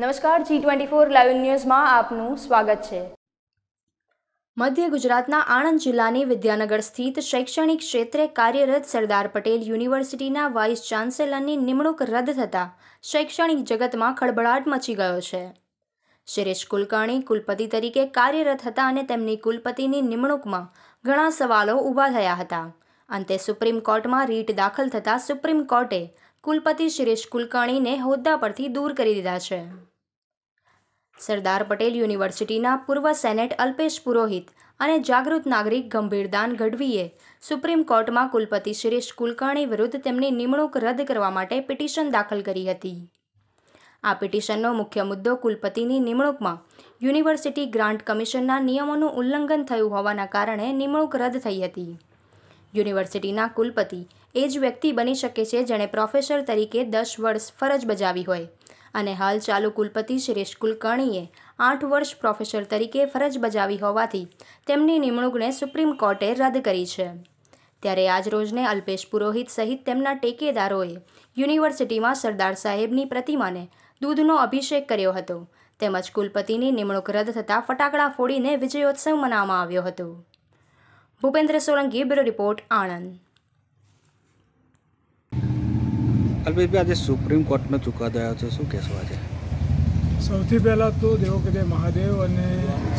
નમસ્કાર G twenty four live ન્યૂઝમાં આપનું સ્વાગત છે મધ્ય ગુજરાતના આણંદ જિલ્લાની વિદ્યાનગર સ્થિત શૈક્ષણિક ક્ષેત્રે કાર્યરત સરદાર પટેલ યુનિવર્સિટીના વાઇસ ચાન્સેલરની નિમણૂક રદ થતાં શૈક્ષણિક જગતમાં ખળભળાટ મચી ગયો છે શિરેષ કુલકર્ણી કુલપતિ તરીકે કાર્યરત હતા અને તેમની કુલપતિની નિમણૂકમાં ઘણા સવાલો ઊભા થયા હતા અંતે સુપ્રીમ કોર્ટમાં રીટ દાખલ થતાં સુપ્રીમ કોર્ટે કુલપતિ શિરેષ કુલકર્ણીને હોદ્દા પરથી દૂર કરી દીધા છે સરદાર પટેલ યુનિવર્સિટીના પૂર્વ સેનેટ અલ્પેશ પુરોહિત અને જાગૃત નાગરિક ગંભીરદાન ગઢવીએ સુપ્રીમ કોર્ટમાં કુલપતિ શિરીષ કુલકર્ણી વિરુદ્ધ તેમની નિમણૂક રદ કરવા માટે પિટિશન દાખલ કરી હતી આ પિટિશનનો મુખ્ય મુદ્દો કુલપતિની નિમણૂકમાં યુનિવર્સિટી ગ્રાન્ટ કમિશનના નિયમોનું ઉલ્લંઘન થયું હોવાના કારણે નિમણૂક રદ થઈ હતી યુનિવર્સિટીના કુલપતિ એ જ વ્યક્તિ બની શકે છે જેણે પ્રોફેસર તરીકે દસ વર્ષ ફરજ બજાવી હોય અને હાલ ચાલુ કુલપતિ શ્રેષ કુલકર્ણીએ આઠ વર્ષ પ્રોફેસર તરીકે ફરજ બજાવી હોવાથી તેમની નિમણૂકને સુપ્રીમ કોર્ટે રદ કરી છે ત્યારે આજરોજને અલ્પેશ પુરોહિત સહિત તેમના ટેકેદારોએ યુનિવર્સિટીમાં સરદાર સાહેબની પ્રતિમાને દૂધનો અભિષેક કર્યો હતો તેમજ કુલપતિની નિમણૂક રદ થતાં ફટાકડા ફોડીને વિજયોત્સવ મનાવવામાં આવ્યો હતો ભૂપેન્દ્ર સોલંકી બ્યુરો રિપોર્ટ આણંદ અલ્પેશભાઈ આજે સુપ્રીમ કોર્ટનો ચુકાદો આવ્યો છે શું કહેશો આજે સૌથી પહેલાં તો દેવો દેવોગદે મહાદેવ અને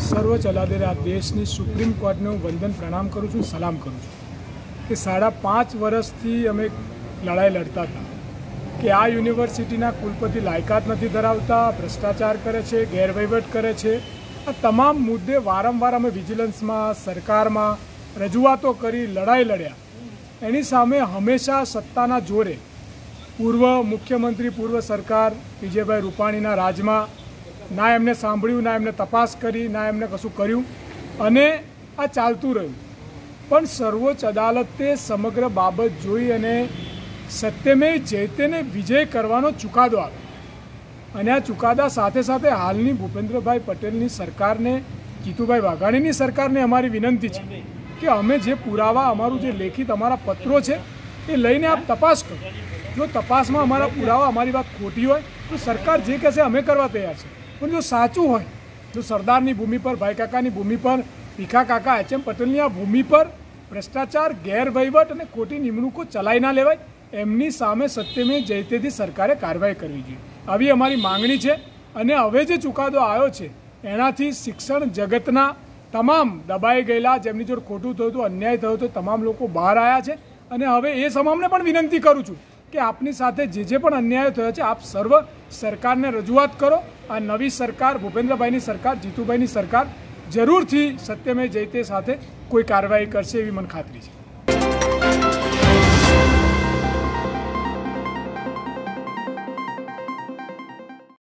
સર્વોચ્ચ ચલાદેરે આ દેશની સુપ્રીમ કોર્ટને હું વંદન પ્રણામ કરું છું સલામ કરું છું કે સાડા પાંચ વર્ષથી અમે લડાઈ લડતા હતા કે આ યુનિવર્સિટીના કુલપતિ લાયકાત નથી ધરાવતા ભ્રષ્ટાચાર કરે છે ગેરવહીવટ કરે છે આ તમામ મુદ્દે વારંવાર અમે વિજિલન્સમાં સરકારમાં રજૂઆતો કરી લડાઈ લડ્યા એની સામે હંમેશા સત્તાના જોરે પૂર્વ મુખ્યમંત્રી પૂર્વ સરકાર વિજયભાઈ રૂપાણીના રાજમાં ના એમને સાંભળ્યું ના એમને તપાસ કરી ના એમને કશું કર્યું અને આ ચાલતું રહ્યું પણ સર્વોચ્ચ અદાલતે સમગ્ર બાબત જોઈ અને સત્યમેય જયતેને વિજય કરવાનો ચુકાદો આપ્યો અને આ ચુકાદા સાથે સાથે હાલની ભૂપેન્દ્રભાઈ પટેલની સરકારને જીતુભાઈ વાઘાણીની સરકારને અમારી વિનંતી છે કે અમે જે પુરાવા અમારું જે લેખિત અમારા પત્રો છે એ લઈને આપ તપાસ કરો જો તપાસમાં અમારા પુરાવા અમારી વાત ખોટી હોય તો સરકાર જે કહેશે અમે કરવા તૈયાર છે પણ જો સાચું હોય તો સરદારની ભૂમિ પર ભાઈ કાકાની ભૂમિ પર ભીખા કાકા એચ એમ પટેલની આ ભૂમિ પર ભ્રષ્ટાચાર ગેરવહીવટ અને ખોટી નિમણૂકો ચલાવી ના લેવાય એમની સામે સત્યમે જયતેથી સરકારે કાર્યવાહી કરવી જોઈએ આવી અમારી માંગણી છે અને હવે જે ચુકાદો આવ્યો છે એનાથી શિક્ષણ જગતના તમામ દબાઈ ગયેલા જેમની જોડે ખોટું થયું હતું અન્યાય થયો હતો તમામ લોકો બહાર આવ્યા છે અને હવે એ તમામને પણ વિનંતી કરું છું કે આપની સાથે જે જે પણ અન્યાય થયો છે આપ સર્વ સરકારને રજૂઆત કરો આ નવી સરકાર ભૂપેન્દ્રભાઈની સરકાર જીતુભાઈની સરકાર જરૂરથી સત્યમય જયતે સાથે કોઈ કાર્યવાહી કરશે એવી મને ખાતરી છે